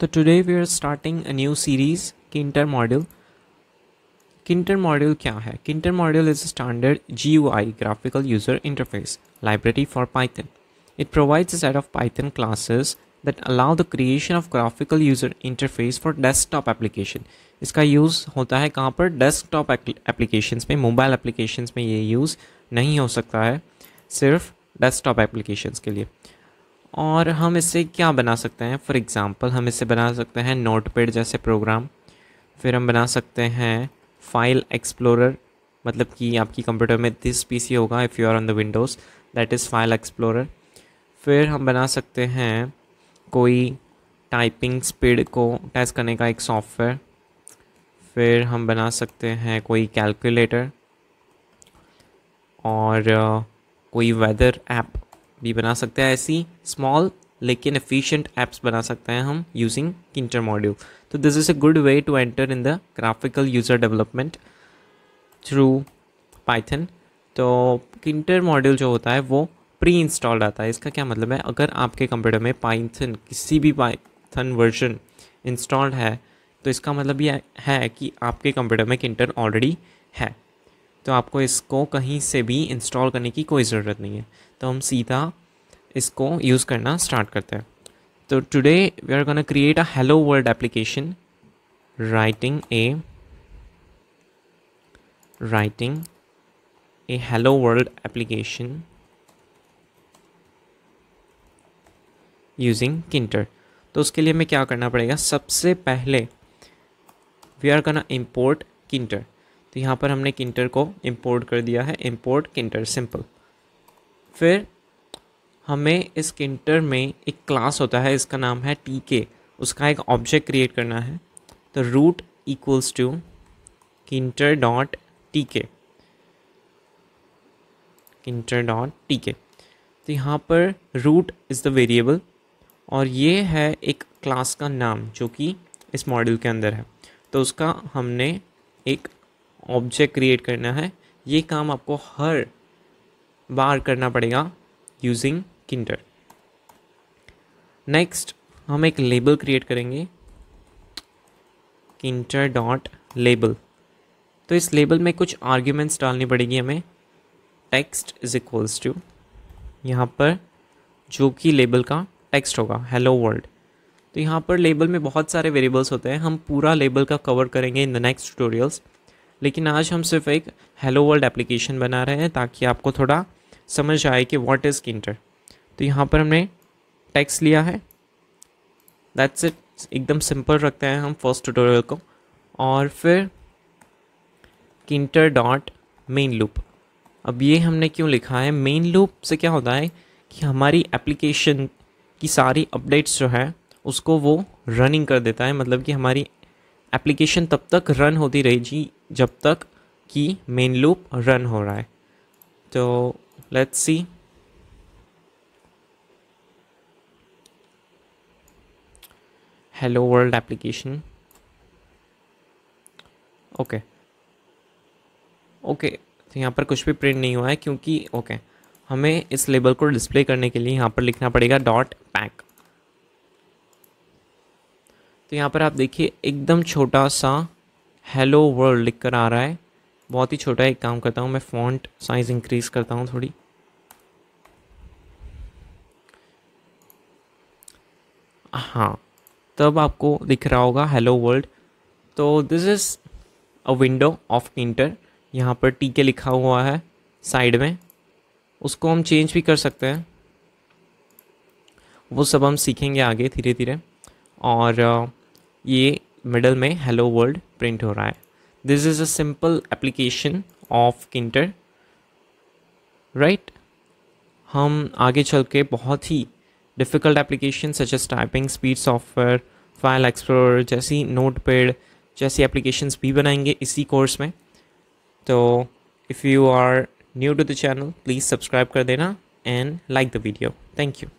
तो today we are starting a new series Tkinter model Tkinter model क्या है Tkinter model is standard G graphical user interface library for Python it provides a set of Python classes that allow the creation of graphical user interface for desktop application इसका use होता है कहाँ पर desktop applications में mobile applications में ये use नहीं हो सकता है सिर्फ डेस्कटॉप एप्लीकेशंस के लिए और हम इससे क्या बना सकते हैं फॉर एग्ज़ाम्पल हम इसे बना सकते हैं नोट पैड जैसे प्रोग्राम फिर हम बना सकते हैं फाइल एक्सप्लोरर मतलब कि आपकी कंप्यूटर में दिस पीसी होगा if you are on the Windows that is file explorer फिर हम बना सकते हैं कोई टाइपिंग स्पीड को टेस्ट करने का एक सॉफ्टवेयर फिर हम बना सकते हैं कोई कैलकुलेटर और uh, कोई वेदर ऐप भी बना सकते हैं ऐसी स्मॉल लेकिन एफिशिएंट ऐप्स बना सकते हैं हम यूजिंग किंटर मॉड्यूल तो this is a good way to enter in the graphical user development through Python तो किंटर मॉड्यूल जो होता है वो प्री इंस्टॉल्ड आता है इसका क्या मतलब है अगर आपके कंप्यूटर में पाइथन किसी भी पाइथन वर्जन इंस्टॉल्ड है तो इसका मतलब यह है कि आपके कंप्यूटर में किंटर ऑलरेडी है तो आपको इसको कहीं से भी इंस्टॉल करने की कोई ज़रूरत नहीं है तो हम सीधा इसको यूज़ करना स्टार्ट करते हैं तो today we are gonna create a hello world application writing a writing a hello world application using Tkinter तो उसके लिए हमें क्या करना पड़ेगा सबसे पहले we are gonna import Tkinter तो यहाँ पर हमने किंटर को इम्पोर्ट कर दिया है इम्पोर्ट किंटर सिंपल फिर हमें इस किंटर में एक क्लास होता है इसका नाम है टी के उसका एक ऑब्जेक्ट क्रिएट करना है तो root equals to Tkinter dot T K Tkinter dot T के तो यहाँ पर रूट इज़ द वेरिएबल और ये है एक क्लास का नाम जो कि इस मॉडल के अंदर है तो उसका हमने एक ऑब्जेक्ट क्रिएट करना है ये काम आपको हर बार करना पड़ेगा यूजिंग किंडर नेक्स्ट हम एक लेबल क्रिएट करेंगे किंटर डॉट लेबल तो इस लेबल में कुछ आर्ग्यूमेंट्स डालनी पड़ेगी हमें टेक्स्ट इज इक्वल्स टू यहाँ पर जो कि लेबल का टेक्स्ट होगा हेलो वर्ल्ड तो यहाँ पर लेबल में बहुत सारे वेरिएबल्स होते हैं हम पूरा लेबल का कवर करेंगे इन द नेक्स्ट ट्यूटोरियल्स लेकिन आज हम सिर्फ एक हेलो वर्ल्ड एप्लीकेशन बना रहे हैं ताकि आपको थोड़ा समझ आए कि व्हाट इज़ किंटर तो यहाँ पर हमने टेक्स्ट लिया है दैट्स इट एकदम सिंपल रखते हैं हम फर्स्ट ट्यूटोरियल को और फिर किंटर डॉट मेन लूप अब ये हमने क्यों लिखा है मेन लूप से क्या होता है कि हमारी एप्लीकेशन की सारी अपडेट्स जो है उसको वो रनिंग कर देता है मतलब कि हमारी एप्लीकेशन तब तक रन होती रहेगी जब तक कि मेन लूप रन हो रहा है तो let's see hello world application okay okay तो यहाँ पर कुछ भी प्रिंट नहीं हुआ है क्योंकि ओके okay, हमें इस लेबल को डिस्प्ले करने के लिए यहाँ पर लिखना पड़ेगा डॉट पैक तो यहाँ पर आप देखिए एकदम छोटा सा हेलो वर्ल्ड लिख कर आ रहा है बहुत ही छोटा एक काम करता हूँ मैं फॉन्ट साइज़ इंक्रीज़ करता हूँ थोड़ी हाँ तब आपको दिख रहा होगा हेलो वर्ल्ड तो this is a window of Tkinter यहाँ पर टी के लिखा हुआ है साइड में उसको हम चेंज भी कर सकते हैं वो सब हम सीखेंगे आगे धीरे धीरे और ये मिडल में हेलो वर्ल्ड प्रिंट हो रहा है this is a simple application of Tkinter right हम आगे चल के बहुत ही difficult application such as typing speed software file explore जैसी नोट पेड जैसी एप्लीकेशन भी बनाएंगे इसी कोर्स में तो if you are new to the channel please subscribe कर देना and like the video thank you